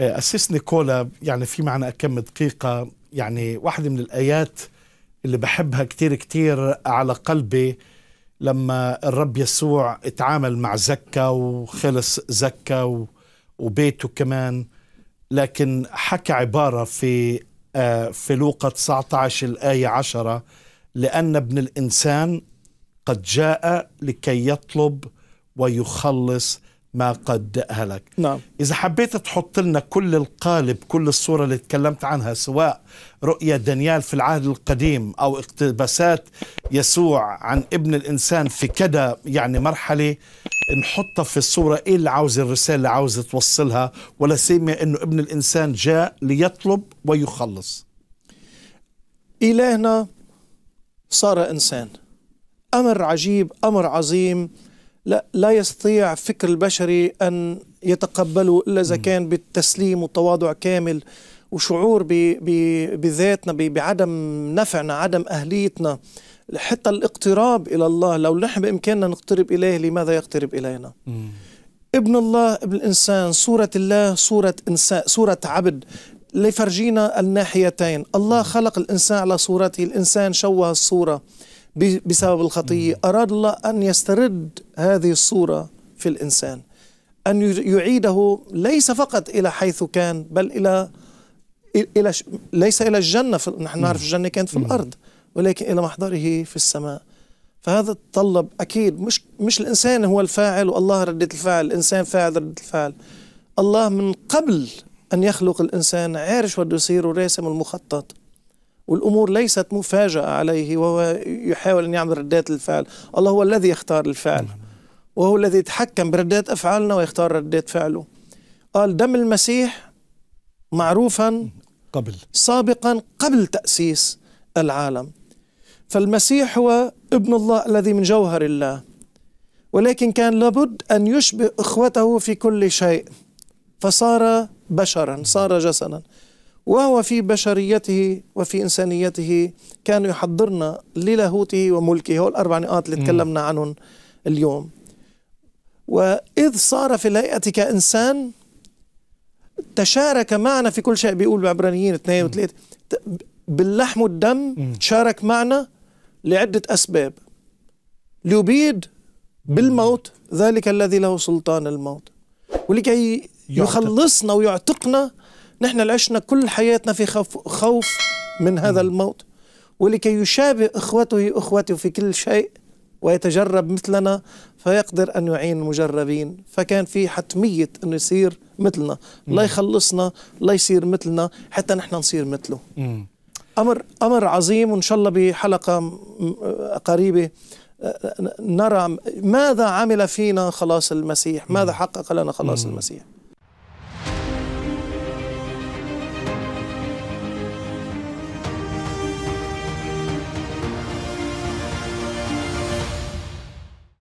آه، أسس نيكولا يعني في معنى كم دقيقة يعني واحدة من الآيات اللي بحبها كتير كتير على قلبي لما الرب يسوع اتعامل مع زكا وخلص زكا وبيته كمان لكن حكى عبارة في آه، في لوقا 19 الآية 10 لأن ابن الإنسان قد جاء لكي يطلب ويخلص ما قد هلك نعم. إذا حبيت تحط لنا كل القالب كل الصورة اللي تكلمت عنها سواء رؤية دانيال في العهد القديم أو اقتباسات يسوع عن ابن الإنسان في كذا يعني مرحلة نحطها في الصورة إيه اللي عاوز الرسالة اللي عاوز توصلها ولا سيما أنه ابن الإنسان جاء ليطلب ويخلص إلهنا صار إنسان أمر عجيب أمر عظيم لا, لا يستطيع فكر البشري أن يتقبله إلا إذا كان بالتسليم والتواضع كامل وشعور بذاتنا بعدم نفعنا عدم أهليتنا حتى الاقتراب إلى الله لو نحن بإمكاننا نقترب إليه لماذا يقترب إلينا مم. ابن الله ابن الإنسان صورة الله صورة, إنسان صورة عبد ليفرجينا الناحيتين الله خلق الإنسان على صورته الإنسان شوه الصورة بسبب الخطية أراد الله أن يسترد هذه الصورة في الإنسان أن يعيده ليس فقط إلى حيث كان بل إلى إلى ليس إلى الجنة في نحن نعرف الجنة كانت في الأرض ولكن إلى محضره في السماء فهذا تطلب أكيد مش مش الإنسان هو الفاعل والله ردة الفعل الإنسان فاعل ردة الفعل الله من قبل أن يخلق الإنسان عارف شو بده يصير وراسم المخطط والأمور ليست مفاجأة عليه وهو يحاول أن يعمل ردات الفعل الله هو الذي يختار الفعل وهو الذي يتحكم بردات أفعالنا ويختار ردات فعله قال دم المسيح معروفا قبل سابقا قبل تأسيس العالم فالمسيح هو ابن الله الذي من جوهر الله ولكن كان لابد أن يشبه إخوته في كل شيء فصار بشرا صار جسدا وهو في بشريته وفي إنسانيته كان يحضرنا للاهوته وملكه هؤلاء الأربع نقاط اللي تكلمنا عنهم اليوم وإذ صار في الهيئة كإنسان تشارك معنا في كل شيء بيقول العبرانيين اثنين وثلاثة باللحم والدم تشارك معنا لعدة أسباب ليبيد بالموت ذلك الذي له سلطان الموت ولكي يخلصنا ويعتقنا نحن عشنا كل حياتنا في خوف, خوف من هذا الموت ولكي يشابه اخوته اخوته في كل شيء ويتجرب مثلنا فيقدر ان يعين المجربين فكان في حتميه انه يصير مثلنا لا يخلصنا لا يصير مثلنا حتى نحن نصير مثله امر امر عظيم وان شاء الله بحلقه قريبه نرى ماذا عمل فينا خلاص المسيح ماذا حقق لنا خلاص المسيح